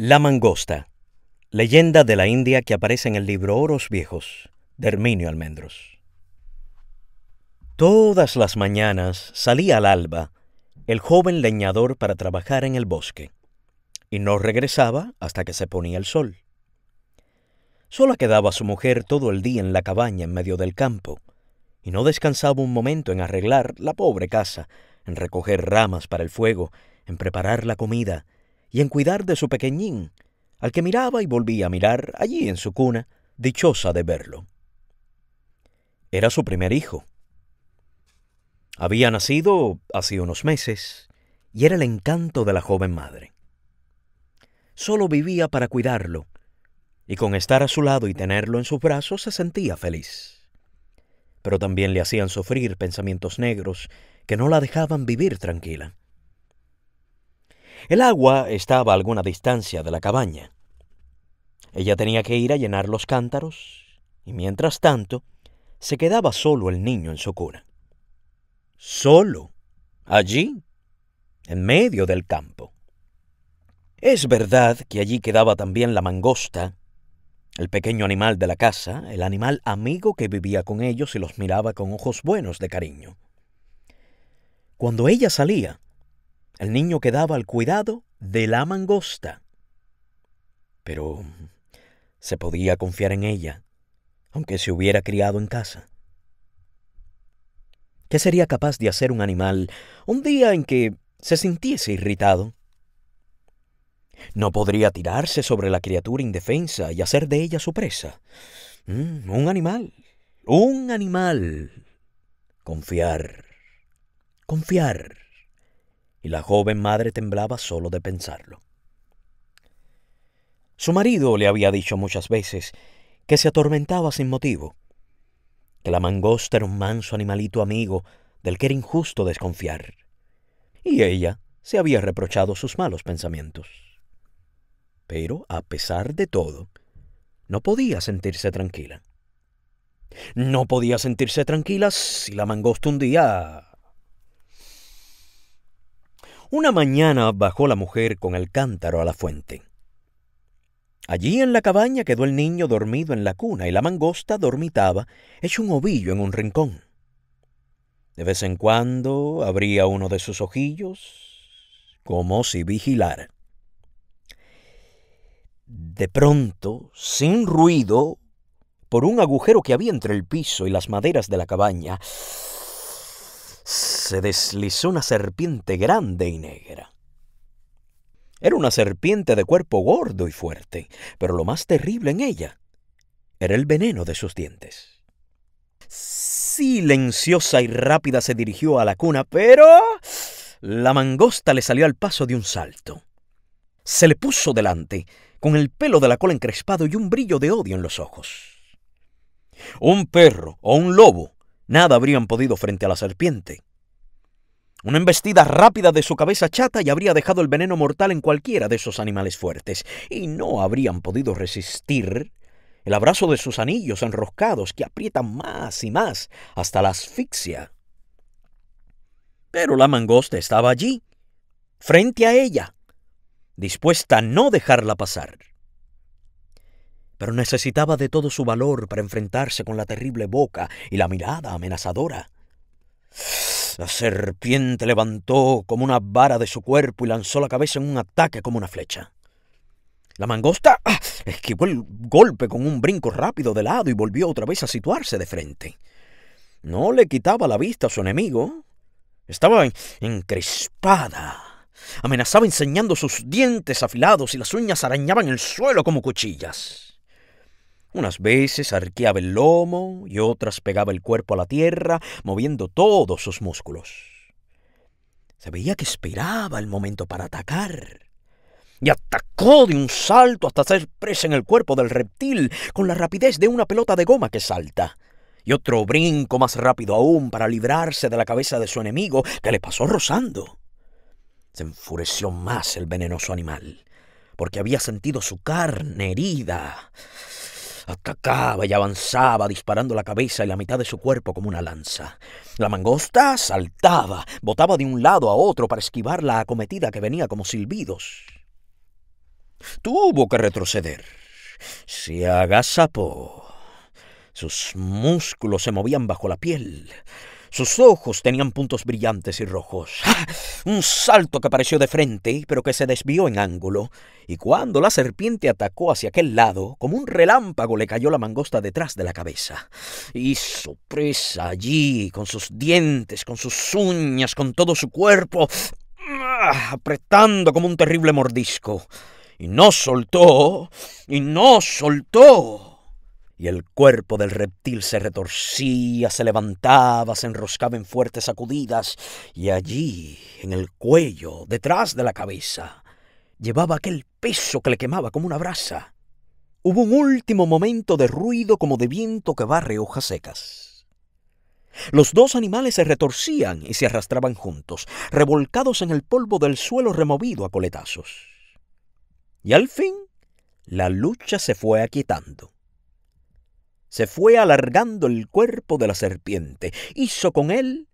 La mangosta. Leyenda de la India que aparece en el libro Oros Viejos, de Herminio Almendros. Todas las mañanas salía al alba el joven leñador para trabajar en el bosque, y no regresaba hasta que se ponía el sol. Sola quedaba su mujer todo el día en la cabaña en medio del campo, y no descansaba un momento en arreglar la pobre casa, en recoger ramas para el fuego, en preparar la comida, y en cuidar de su pequeñín, al que miraba y volvía a mirar allí en su cuna, dichosa de verlo. Era su primer hijo. Había nacido hace unos meses y era el encanto de la joven madre. Solo vivía para cuidarlo, y con estar a su lado y tenerlo en sus brazos se sentía feliz. Pero también le hacían sufrir pensamientos negros que no la dejaban vivir tranquila. El agua estaba a alguna distancia de la cabaña. Ella tenía que ir a llenar los cántaros y mientras tanto se quedaba solo el niño en su cuna. Solo, allí, en medio del campo. Es verdad que allí quedaba también la mangosta, el pequeño animal de la casa, el animal amigo que vivía con ellos y los miraba con ojos buenos de cariño. Cuando ella salía, el niño quedaba al cuidado de la mangosta. Pero se podía confiar en ella, aunque se hubiera criado en casa. ¿Qué sería capaz de hacer un animal un día en que se sintiese irritado? No podría tirarse sobre la criatura indefensa y hacer de ella su presa. Mm, un animal, un animal. Confiar, confiar y la joven madre temblaba solo de pensarlo. Su marido le había dicho muchas veces que se atormentaba sin motivo, que la mangosta era un manso animalito amigo del que era injusto desconfiar, y ella se había reprochado sus malos pensamientos. Pero, a pesar de todo, no podía sentirse tranquila. No podía sentirse tranquila si la mangosta un día una mañana bajó la mujer con el cántaro a la fuente. Allí en la cabaña quedó el niño dormido en la cuna y la mangosta dormitaba, hecho un ovillo en un rincón. De vez en cuando abría uno de sus ojillos, como si vigilara. De pronto, sin ruido, por un agujero que había entre el piso y las maderas de la cabaña, se deslizó una serpiente grande y negra. Era una serpiente de cuerpo gordo y fuerte, pero lo más terrible en ella era el veneno de sus dientes. Silenciosa y rápida se dirigió a la cuna, pero la mangosta le salió al paso de un salto. Se le puso delante, con el pelo de la cola encrespado y un brillo de odio en los ojos. Un perro o un lobo nada habrían podido frente a la serpiente. Una embestida rápida de su cabeza chata y habría dejado el veneno mortal en cualquiera de esos animales fuertes, y no habrían podido resistir el abrazo de sus anillos enroscados que aprietan más y más hasta la asfixia. Pero la mangosta estaba allí, frente a ella, dispuesta a no dejarla pasar. Pero necesitaba de todo su valor para enfrentarse con la terrible boca y la mirada amenazadora. La serpiente levantó como una vara de su cuerpo y lanzó la cabeza en un ataque como una flecha. La mangosta esquivó el golpe con un brinco rápido de lado y volvió otra vez a situarse de frente. No le quitaba la vista a su enemigo. Estaba encrespada. Amenazaba enseñando sus dientes afilados y las uñas arañaban el suelo como cuchillas. Unas veces arqueaba el lomo y otras pegaba el cuerpo a la tierra, moviendo todos sus músculos. Se veía que esperaba el momento para atacar y atacó de un salto hasta hacer presa en el cuerpo del reptil con la rapidez de una pelota de goma que salta. Y otro brinco más rápido aún para librarse de la cabeza de su enemigo que le pasó rozando. Se enfureció más el venenoso animal, porque había sentido su carne herida. Atacaba y avanzaba, disparando la cabeza y la mitad de su cuerpo como una lanza. La mangosta saltaba, botaba de un lado a otro para esquivar la acometida que venía como silbidos. Tuvo que retroceder. Se agazapó. Sus músculos se movían bajo la piel. Sus ojos tenían puntos brillantes y rojos. Ah. Un salto que apareció de frente, pero que se desvió en ángulo, y cuando la serpiente atacó hacia aquel lado, como un relámpago le cayó la mangosta detrás de la cabeza. su presa allí, con sus dientes, con sus uñas, con todo su cuerpo, ¡ah! apretando como un terrible mordisco. Y no soltó, y no soltó y el cuerpo del reptil se retorcía, se levantaba, se enroscaba en fuertes sacudidas, y allí, en el cuello, detrás de la cabeza, llevaba aquel peso que le quemaba como una brasa. Hubo un último momento de ruido como de viento que barre hojas secas. Los dos animales se retorcían y se arrastraban juntos, revolcados en el polvo del suelo removido a coletazos. Y al fin, la lucha se fue aquietando se fue alargando el cuerpo de la serpiente, hizo con él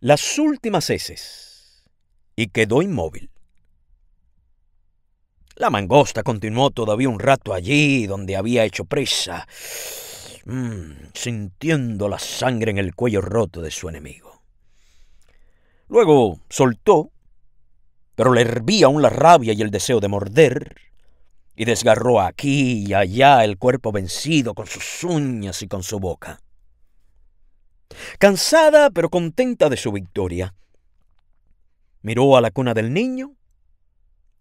las últimas heces y quedó inmóvil. La mangosta continuó todavía un rato allí donde había hecho presa, mm, sintiendo la sangre en el cuello roto de su enemigo. Luego soltó, pero le hervía aún la rabia y el deseo de morder y desgarró aquí y allá el cuerpo vencido con sus uñas y con su boca. Cansada pero contenta de su victoria, miró a la cuna del niño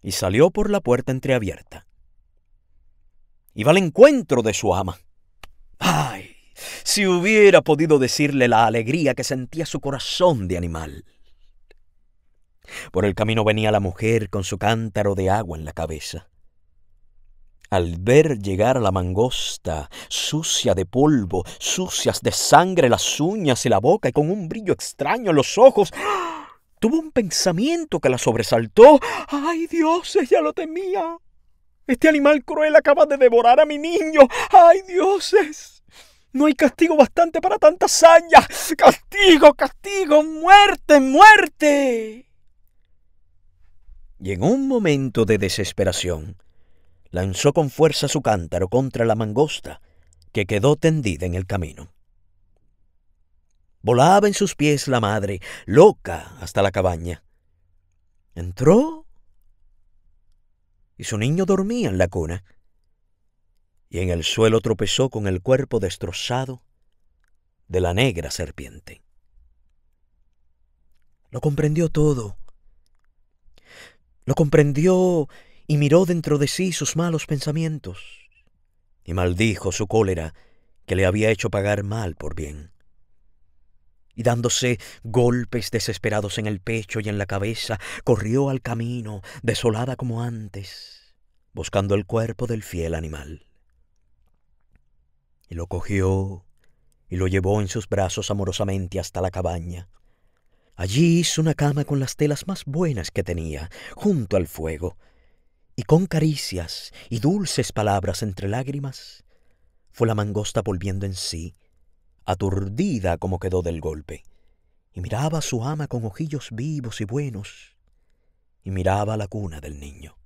y salió por la puerta entreabierta. Iba al encuentro de su ama. ¡Ay! Si hubiera podido decirle la alegría que sentía su corazón de animal. Por el camino venía la mujer con su cántaro de agua en la cabeza al ver llegar a la mangosta, sucia de polvo, sucias de sangre las uñas y la boca y con un brillo extraño en los ojos, ¡ah! tuvo un pensamiento que la sobresaltó. ¡Ay dioses! ¡Ya lo temía! Este animal cruel acaba de devorar a mi niño. ¡Ay dioses! No hay castigo bastante para tanta hazaña. ¡Castigo, castigo! ¡Muerte, muerte! Y en un momento de desesperación, lanzó con fuerza su cántaro contra la mangosta, que quedó tendida en el camino. Volaba en sus pies la madre, loca, hasta la cabaña. Entró y su niño dormía en la cuna, y en el suelo tropezó con el cuerpo destrozado de la negra serpiente. Lo comprendió todo. Lo comprendió y miró dentro de sí sus malos pensamientos, y maldijo su cólera que le había hecho pagar mal por bien. Y dándose golpes desesperados en el pecho y en la cabeza, corrió al camino, desolada como antes, buscando el cuerpo del fiel animal. Y lo cogió y lo llevó en sus brazos amorosamente hasta la cabaña. Allí hizo una cama con las telas más buenas que tenía, junto al fuego, y con caricias y dulces palabras entre lágrimas, fue la mangosta volviendo en sí, aturdida como quedó del golpe, y miraba a su ama con ojillos vivos y buenos, y miraba la cuna del niño.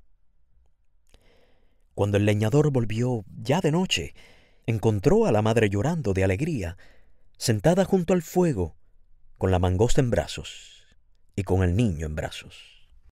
Cuando el leñador volvió, ya de noche, encontró a la madre llorando de alegría, sentada junto al fuego, con la mangosta en brazos y con el niño en brazos.